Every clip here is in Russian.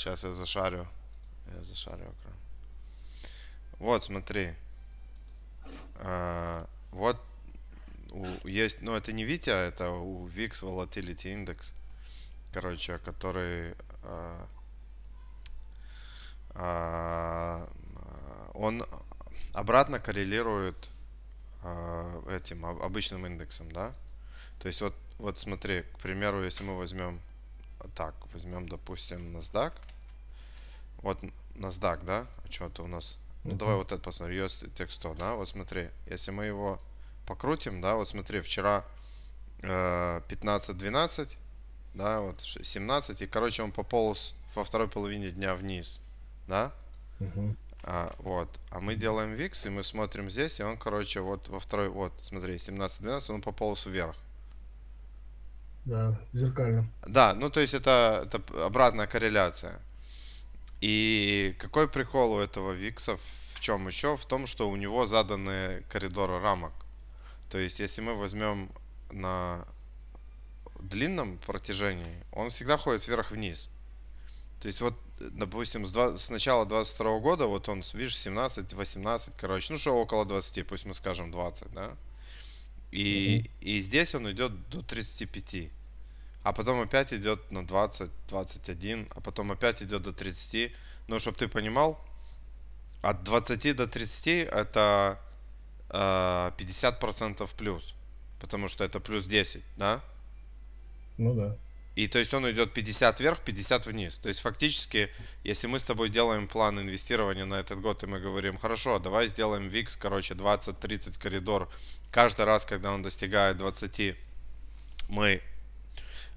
Сейчас я зашарю. Я зашарю экран. Вот, смотри. А, вот у, есть, ну это не Витя, это у VIX Volatility Index, короче, который а, а, он обратно коррелирует а, этим обычным индексом, да? То есть вот, вот смотри, к примеру, если мы возьмем так, возьмем, допустим, NASDAQ. Вот NASDAQ, да, что-то у нас. Ну, давай вот это посмотри, US Tech 100, да, вот смотри. Если мы его покрутим, да, вот смотри, вчера э, 15-12, да, вот 17, и, короче, он пополз во второй половине дня вниз, да. Угу. А, вот. А мы делаем VIX, и мы смотрим здесь, и он, короче, вот во второй, вот, смотри, 17-12, он пополз вверх. Да, зеркально. Да, ну то есть это, это обратная корреляция. И какой прикол у этого Викса в чем еще? В том, что у него заданы коридоры рамок. То есть если мы возьмем на длинном протяжении, он всегда ходит вверх-вниз. То есть вот, допустим, с, 20, с начала 22 года, вот он, видишь, 17, 18, короче, ну что около 20, пусть мы скажем 20, да? И, mm-hmm. и здесь он идет до 35. А потом опять идет на 20, 21, а потом опять идет до 30. Ну, чтобы ты понимал, от 20 до 30 это э, 50% плюс. Потому что это плюс 10, да? Ну да. И то есть он идет 50 вверх, 50 вниз. То есть фактически, если мы с тобой делаем план инвестирования на этот год, и мы говорим, хорошо, а давай сделаем VIX, короче, 20-30 коридор. Каждый раз, когда он достигает 20, мы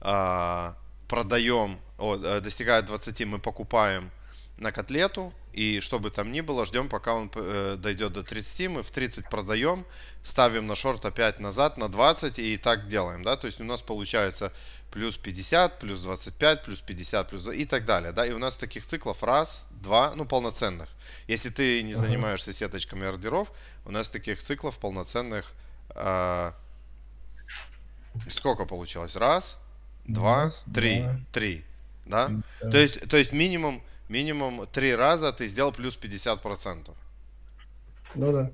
а, э, продаем, о, достигает 20, мы покупаем на котлету, и что бы там ни было, ждем, пока он э, дойдет до 30. Мы в 30 продаем, ставим на шорт опять назад на 20 и так делаем. Да? То есть у нас получается плюс 50, плюс 25, плюс 50, плюс и так далее. Да? И у нас таких циклов раз, два, ну полноценных. Если ты не занимаешься сеточками ордеров, у нас таких циклов полноценных э, сколько получилось? Раз, два, три, три. Да? То, есть, то есть минимум минимум три раза ты сделал плюс 50%. Ну да.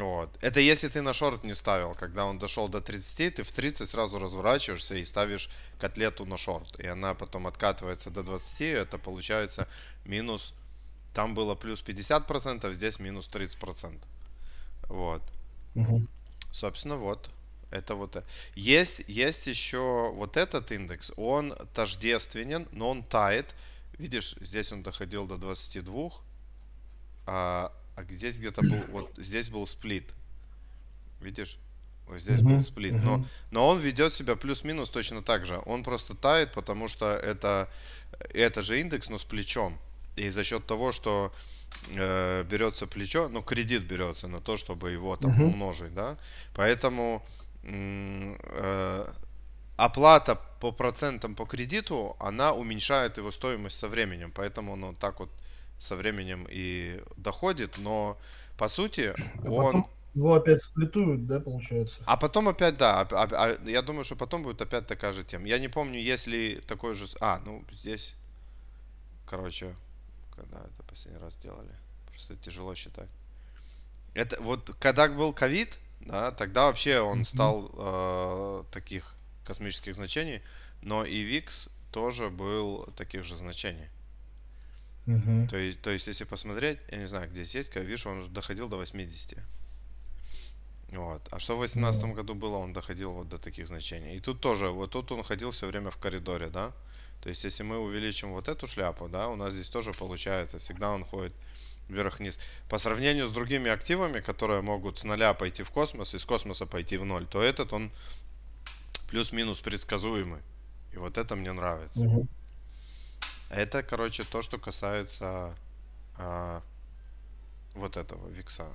Вот. Это если ты на шорт не ставил, когда он дошел до 30, ты в 30 сразу разворачиваешься и ставишь котлету на шорт. И она потом откатывается до 20, это получается минус, там было плюс 50%, здесь минус 30%. Вот. Угу. Собственно, вот. Это вот. Э, есть, есть еще вот этот индекс, он тождественен, но он тает Видишь, здесь он доходил до 22, а, а здесь где-то был, вот здесь был сплит. Видишь? Вот здесь угу, был сплит. Угу. Но, но он ведет себя плюс-минус точно так же. Он просто тает, потому что это, это же индекс, но с плечом. И за счет того, что э, берется плечо, ну, кредит берется на то, чтобы его там угу. умножить, да. Поэтому э, оплата по процентам по кредиту, она уменьшает его стоимость со временем. Поэтому он ну, так вот со временем и доходит, но по сути а он... Потом его опять сплитуют, да, получается? А потом опять, да, а, а, а, я думаю, что потом будет опять такая же тема. Я не помню, если такой же... А, ну здесь, короче, когда это последний раз делали. Просто тяжело считать. Это вот когда был ковид, да, тогда вообще он стал э, таких космических значений, но и VIX тоже был таких же значений. Угу. То, есть, то есть, если посмотреть, я не знаю, где здесь, вижу, он доходил до 80. Вот. А что в 2018 uh ну году было, он доходил вот до таких значений. И тут тоже, вот тут он ходил все время в коридоре, да? То есть, если мы увеличим вот эту шляпу, да, у нас здесь тоже получается, всегда он ходит вверх-вниз. По сравнению с другими активами, которые могут с нуля пойти в космос, из космоса пойти в ноль, то этот он плюс-минус предсказуемы. И вот это мне нравится. Угу. Это, короче, то, что касается а, вот этого Викса.